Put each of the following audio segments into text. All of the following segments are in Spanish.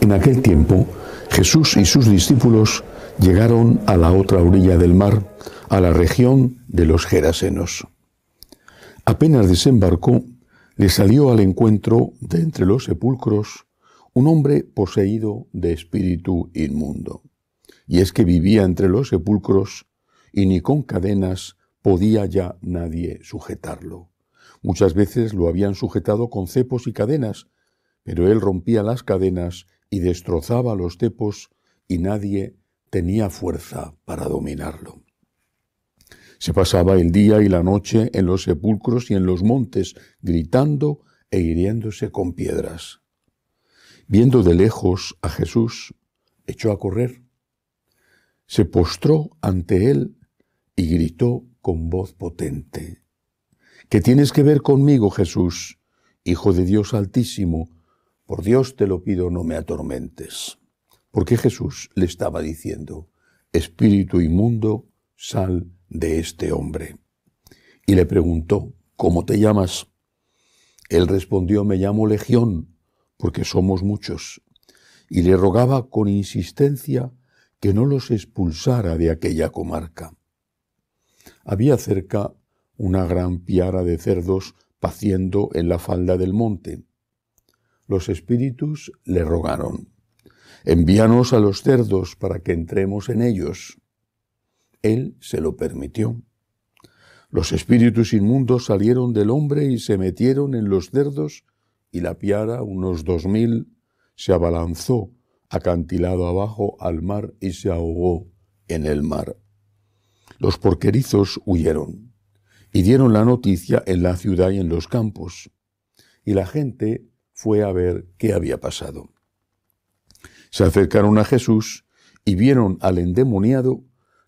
En aquel tiempo, Jesús y sus discípulos llegaron a la otra orilla del mar, a la región de los Gerasenos. Apenas desembarcó, le salió al encuentro de entre los sepulcros un hombre poseído de espíritu inmundo y es que vivía entre los sepulcros y ni con cadenas podía ya nadie sujetarlo. Muchas veces lo habían sujetado con cepos y cadenas, pero él rompía las cadenas y destrozaba los cepos y nadie tenía fuerza para dominarlo. Se pasaba el día y la noche en los sepulcros y en los montes, gritando e hiriéndose con piedras. Viendo de lejos a Jesús, echó a correr se postró ante él y gritó con voz potente, ¿Qué tienes que ver conmigo, Jesús, Hijo de Dios Altísimo? Por Dios te lo pido, no me atormentes. Porque Jesús le estaba diciendo, Espíritu inmundo, sal de este hombre. Y le preguntó, ¿cómo te llamas? Él respondió, me llamo Legión, porque somos muchos. Y le rogaba con insistencia que no los expulsara de aquella comarca. Había cerca una gran piara de cerdos paciendo en la falda del monte. Los espíritus le rogaron, envíanos a los cerdos para que entremos en ellos. Él se lo permitió. Los espíritus inmundos salieron del hombre y se metieron en los cerdos, y la piara, unos dos mil, se abalanzó acantilado abajo al mar y se ahogó en el mar. Los porquerizos huyeron y dieron la noticia en la ciudad y en los campos, y la gente fue a ver qué había pasado. Se acercaron a Jesús y vieron al endemoniado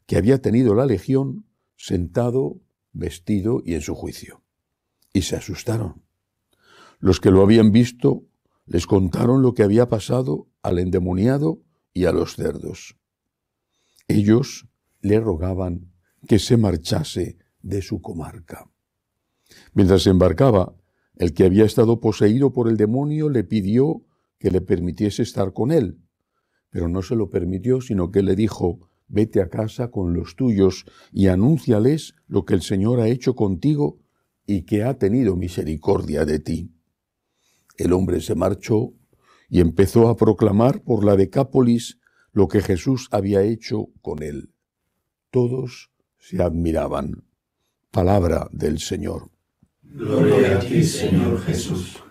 que había tenido la legión sentado, vestido y en su juicio. Y se asustaron. Los que lo habían visto les contaron lo que había pasado al endemoniado y a los cerdos. Ellos le rogaban que se marchase de su comarca. Mientras se embarcaba, el que había estado poseído por el demonio le pidió que le permitiese estar con él, pero no se lo permitió, sino que le dijo, vete a casa con los tuyos y anúnciales lo que el Señor ha hecho contigo y que ha tenido misericordia de ti. El hombre se marchó y empezó a proclamar por la Decápolis lo que Jesús había hecho con él. Todos se admiraban. Palabra del Señor. Gloria a ti, Señor Jesús.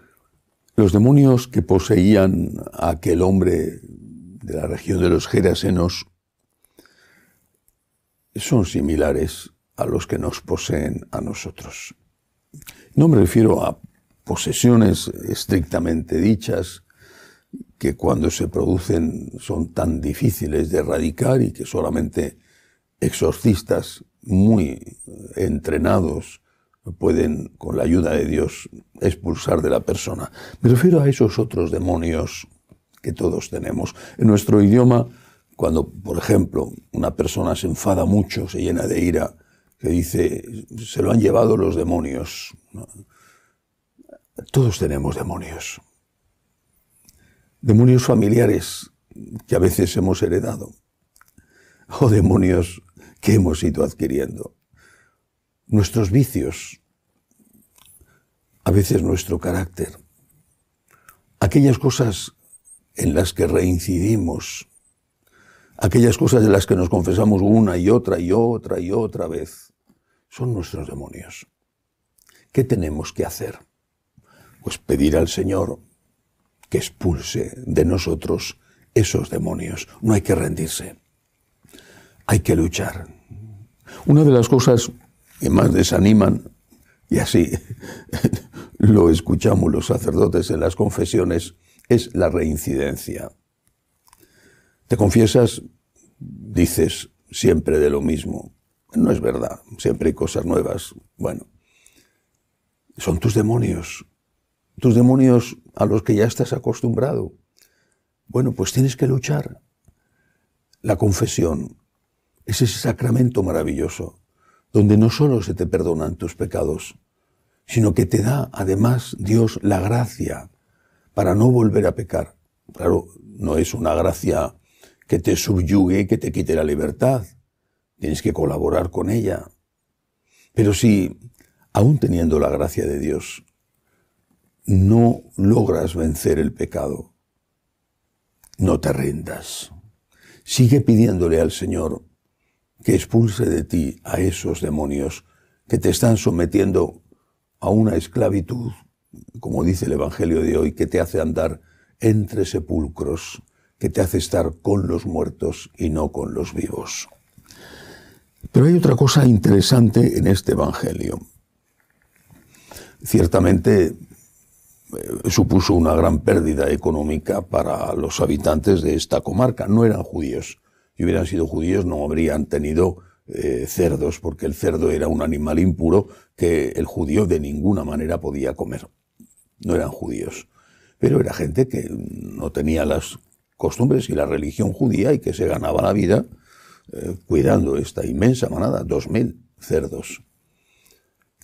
Los demonios que poseían a aquel hombre de la región de los Gerasenos son similares a los que nos poseen a nosotros. No me refiero a posesiones estrictamente dichas, que cuando se producen son tan difíciles de erradicar y que solamente exorcistas muy eh, entrenados pueden, con la ayuda de Dios, expulsar de la persona. Me refiero a esos otros demonios que todos tenemos. En nuestro idioma, cuando, por ejemplo, una persona se enfada mucho, se llena de ira, que dice, se lo han llevado los demonios. Todos tenemos demonios demonios familiares que a veces hemos heredado o demonios que hemos ido adquiriendo. Nuestros vicios, a veces nuestro carácter, aquellas cosas en las que reincidimos, aquellas cosas de las que nos confesamos una y otra y otra y otra vez, son nuestros demonios. ¿Qué tenemos que hacer? Pues pedir al Señor que expulse de nosotros esos demonios. No hay que rendirse. Hay que luchar. Una de las cosas que más desaniman, y así lo escuchamos los sacerdotes en las confesiones, es la reincidencia. Te confiesas, dices siempre de lo mismo. No es verdad, siempre hay cosas nuevas. Bueno, son tus demonios tus demonios a los que ya estás acostumbrado. Bueno, pues tienes que luchar. La confesión es ese sacramento maravilloso, donde no solo se te perdonan tus pecados, sino que te da además Dios la gracia para no volver a pecar. Claro, no es una gracia que te subyugue, que te quite la libertad. Tienes que colaborar con ella. Pero si, aún teniendo la gracia de Dios, no logras vencer el pecado, no te rindas. Sigue pidiéndole al Señor que expulse de ti a esos demonios que te están sometiendo a una esclavitud, como dice el Evangelio de hoy, que te hace andar entre sepulcros, que te hace estar con los muertos y no con los vivos. Pero hay otra cosa interesante en este Evangelio. Ciertamente supuso una gran pérdida económica para los habitantes de esta comarca. No eran judíos. Si hubieran sido judíos no habrían tenido eh, cerdos, porque el cerdo era un animal impuro que el judío de ninguna manera podía comer. No eran judíos. Pero era gente que no tenía las costumbres y la religión judía y que se ganaba la vida eh, cuidando esta inmensa manada, dos mil cerdos.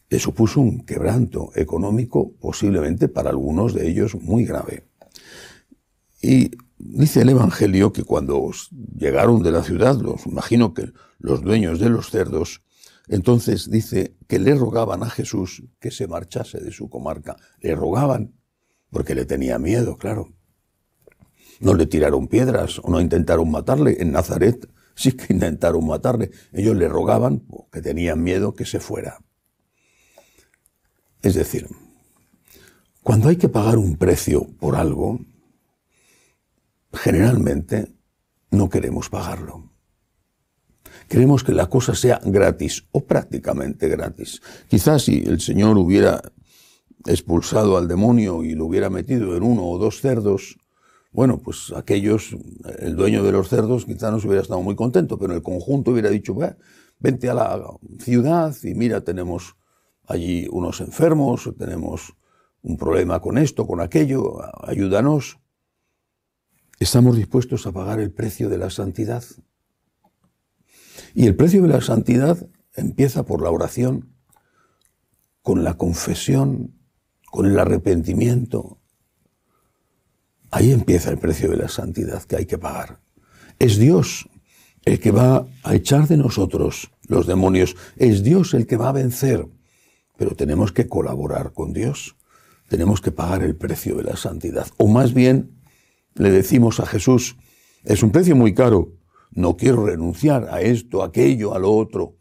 Eso supuso un quebranto económico posiblemente para algunos de ellos muy grave. Y dice el Evangelio que cuando llegaron de la ciudad, los imagino que los dueños de los cerdos, entonces dice que le rogaban a Jesús que se marchase de su comarca. Le rogaban, porque le tenía miedo, claro. No le tiraron piedras o no intentaron matarle. En Nazaret sí que intentaron matarle. Ellos le rogaban, porque tenían miedo, que se fuera. Es decir, cuando hay que pagar un precio por algo, generalmente no queremos pagarlo. Queremos que la cosa sea gratis o prácticamente gratis. Quizás si el Señor hubiera expulsado al demonio y lo hubiera metido en uno o dos cerdos, bueno, pues aquellos, el dueño de los cerdos quizás no se hubiera estado muy contento, pero el conjunto hubiera dicho, vente a la ciudad y mira, tenemos allí unos enfermos, tenemos un problema con esto, con aquello, ayúdanos. ¿Estamos dispuestos a pagar el precio de la santidad? Y el precio de la santidad empieza por la oración, con la confesión, con el arrepentimiento. Ahí empieza el precio de la santidad que hay que pagar. Es Dios el que va a echar de nosotros los demonios. Es Dios el que va a vencer pero tenemos que colaborar con Dios, tenemos que pagar el precio de la santidad. O más bien, le decimos a Jesús, es un precio muy caro, no quiero renunciar a esto, a aquello, a lo otro,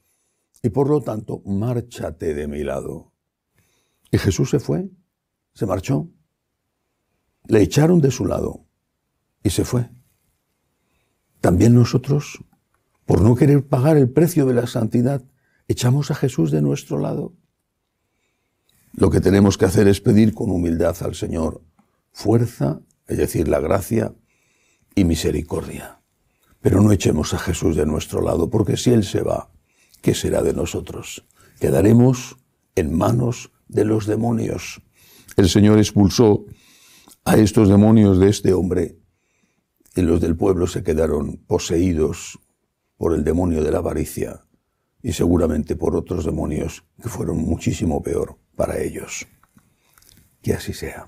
y por lo tanto, márchate de mi lado. Y Jesús se fue, se marchó, le echaron de su lado y se fue. También nosotros, por no querer pagar el precio de la santidad, echamos a Jesús de nuestro lado. Lo que tenemos que hacer es pedir con humildad al Señor fuerza, es decir, la gracia y misericordia. Pero no echemos a Jesús de nuestro lado, porque si Él se va, ¿qué será de nosotros? Quedaremos en manos de los demonios. El Señor expulsó a estos demonios de este hombre y los del pueblo se quedaron poseídos por el demonio de la avaricia y seguramente por otros demonios que fueron muchísimo peor para ellos. Que así sea.